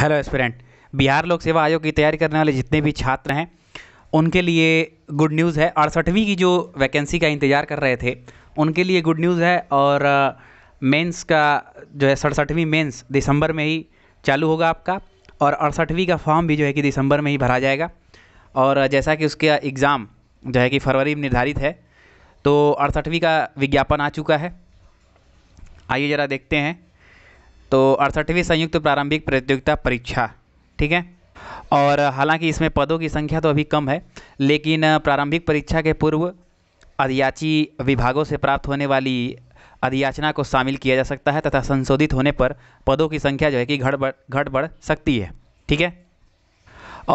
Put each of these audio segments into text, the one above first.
hello aspirant Bihar लोक सेवा आयोग की तैयारी करने वाले जितने भी छात्र हैं उनके लिए गुड न्यूज़ है अड़सठवीं की जो वैकेंसी का इंतज़ार कर रहे थे उनके लिए गुड न्यूज़ है और मेंस uh, का जो है सड़सठवीं मेंस दिसंबर में ही चालू होगा आपका और अड़सठवीं का फॉर्म भी जो है कि दिसंबर में ही भरा जाएगा और uh, जैसा कि उसका एग्ज़ाम जो है कि फरवरी में निर्धारित है तो अड़सठवीं का विज्ञापन आ चुका है आइए ज़रा देखते हैं तो अड़सठवीं संयुक्त प्रारंभिक प्रतियोगिता परीक्षा ठीक है और हालांकि इसमें पदों की संख्या तो अभी कम है लेकिन प्रारंभिक परीक्षा के पूर्व अधियाची विभागों से प्राप्त होने वाली अधियाचना को शामिल किया जा सकता है तथा संशोधित होने पर पदों की संख्या जो है कि घट बढ़ घट बढ़ सकती है ठीक है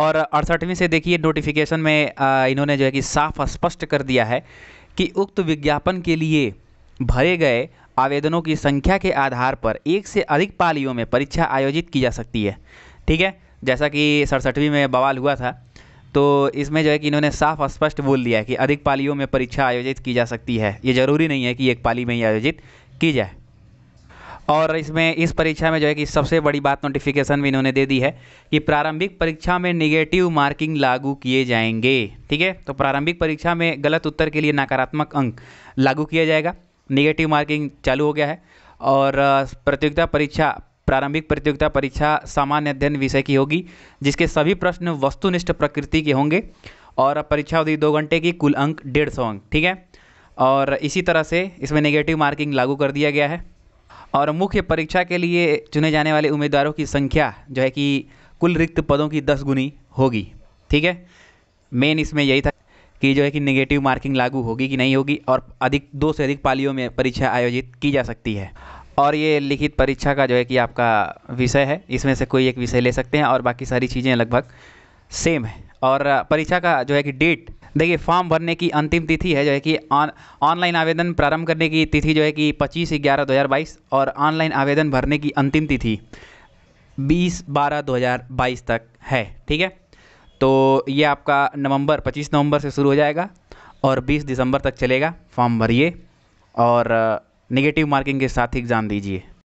और अड़सठवीं से देखिए नोटिफिकेशन में इन्होंने जो है कि साफ स्पष्ट कर दिया है कि उक्त विज्ञापन के लिए भरे गए आवेदनों की संख्या के आधार पर एक से अधिक पालियों में परीक्षा आयोजित की जा सकती है ठीक है जैसा कि सड़सठवीं में बवाल हुआ था तो इसमें जो है कि इन्होंने साफ स्पष्ट बोल दिया है कि अधिक पालियों में परीक्षा आयोजित की जा सकती है ये ज़रूरी नहीं है कि एक पाली में ही आयोजित की जाए और इसमें इस परीक्षा में जो है कि सबसे बड़ी बात नोटिफिकेशन भी इन्होंने दे दी है कि प्रारंभिक परीक्षा में निगेटिव मार्किंग लागू किए जाएंगे ठीक है तो प्रारंभिक परीक्षा में गलत उत्तर के लिए नकारात्मक अंक लागू किया जाएगा निगेटिव मार्किंग चालू हो गया है और प्रतियोगिता परीक्षा प्रारंभिक प्रतियोगिता परीक्षा सामान्य अध्ययन विषय की होगी जिसके सभी प्रश्न वस्तुनिष्ठ प्रकृति के होंगे और परीक्षा अवधि दो घंटे की कुल अंक डेढ़ सौ अंक ठीक है और इसी तरह से इसमें नेगेटिव मार्किंग लागू कर दिया गया है और मुख्य परीक्षा के लिए चुने जाने वाले उम्मीदवारों की संख्या जो है कि कुल रिक्त पदों की दस गुनी होगी ठीक है मेन इसमें यही था कि जो है कि निगेटिव मार्किंग लागू होगी कि नहीं होगी और अधिक दो से अधिक पालियों में परीक्षा आयोजित की जा सकती है और ये लिखित परीक्षा का जो है कि आपका विषय है इसमें से कोई एक विषय ले सकते हैं और बाकी सारी चीज़ें लगभग सेम है और परीक्षा का जो है कि डेट देखिए फॉर्म भरने की अंतिम तिथि है जो है कि ऑनलाइन आवेदन प्रारंभ करने की तिथि जो है कि पच्चीस ग्यारह दो हज़ार बाईस और ऑनलाइन आवेदन भरने की अंतिम तिथि बीस बारह दो हज़ार बाईस तक है ठीक है तो ये आपका नवंबर 25 नवंबर से शुरू हो जाएगा और 20 दिसंबर तक चलेगा फॉर्म भरिए और नेगेटिव मार्किंग के साथ ही एग्ज़ाम दीजिए